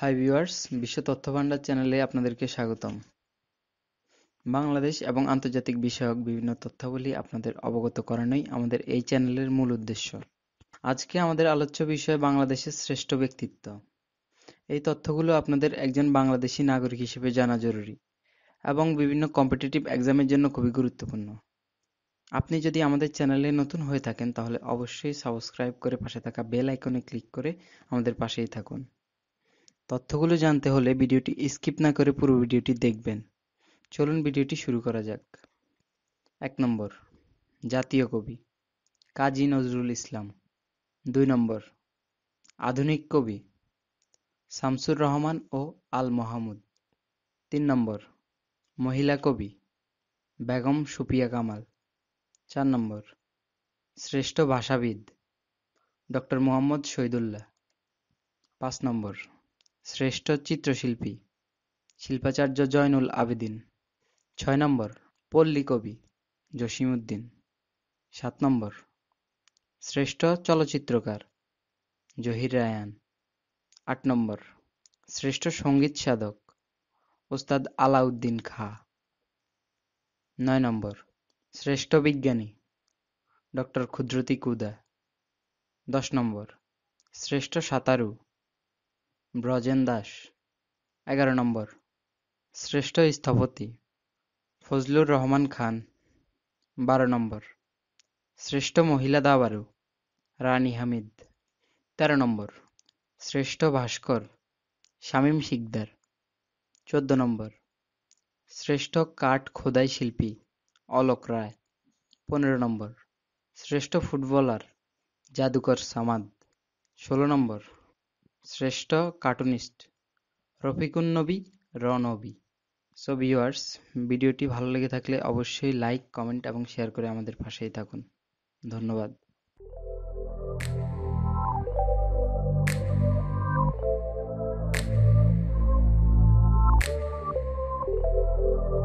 Hi viewers বিশ্ব তথ্য ভান্ডার চ্যানেলে আপনাদেরকে স্বাগতম বাংলাদেশ এবং আন্তর্জাতিক বিষয়ক বিভিন্ন তথ্যাবলী আপনাদের অবগত করানোই আমাদের এই চ্যানেলের মূল উদ্দেশ্য আজকে আমাদের আলোচ্য বিষয় বাংলাদেশের শ্রেষ্ঠ ব্যক্তিত্ব এই তথ্যগুলো আপনাদের একজন বাংলাদেশি নাগরিক হিসেবে জানা জরুরি এবং বিভিন্ন কম্পিটিটিভ এক্সামের জন্য খুবই গুরুত্বপূর্ণ আপনি যদি আমাদের চ্যানেলে নতুন হয়ে থাকেন তাহলে অবশ্যই সাবস্ক্রাইব করে পাশে থাকা বেল আইকনে ক্লিক করে আমাদের পাশেই থাকুন তথ্যগুলো জানতে হলে ভিডিওটি স্কিপ না করে পুরো ভিডিওটি দেখবেন চলুন ভিডিওটি শুরু করা যাক এক নম্বর জাতীয় কবি কাজী নজরুল ইসলাম দুই নম্বর আধুনিক কবি শামসুর রহমান ও আল মাহমুদ তিন নম্বর মহিলা কবি বেগম সুপিয়া কামাল চার নম্বর শ্রেষ্ঠ ভাষাবিদ ডক্টর মোহাম্মদ শহীদুল্লাহ পাঁচ নম্বর শ্রেষ্ঠ চিত্রশিল্পী শিল্পাচার্য জয়নুল আবেদীন ছয় নম্বর পল্লী কবি জসিমউদ্দিন সাত নম্বর শ্রেষ্ঠ চলচ্চিত্রকার জহির রায়ান আট নম্বর শ্রেষ্ঠ সঙ্গীত সাধক ওস্তাদ আলাউদ্দিন খা নয় নম্বর শ্রেষ্ঠ বিজ্ঞানী ডক্টর ক্ষুদ্রতি কুদা দশ নম্বর শ্রেষ্ঠ সাঁতারু ব্রজেন দাস এগারো নম্বর শ্রেষ্ঠ স্থপতি ফজলুর রহমান খান বারো নম্বর শ্রেষ্ঠ মহিলা দাবারু রানী হামিদ তেরো নম্বর শ্রেষ্ঠ ভাস্কর শামীম শিকদার চোদ্দ নম্বর শ্রেষ্ঠ কাঠ খোদাই শিল্পী অলক রায় পনেরো নম্বর শ্রেষ্ঠ ফুটবলার জাদুকর সামাদ ষোলো নম্বর শ্রেষ্ঠ কার্টুনিস্ট রফিকুন নবী রনবী সো ভিওয়ার্স ভিডিওটি ভালো লেগে থাকলে অবশ্যই লাইক কমেন্ট এবং শেয়ার করে আমাদের পাশেই থাকুন ধন্যবাদ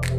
Thank you.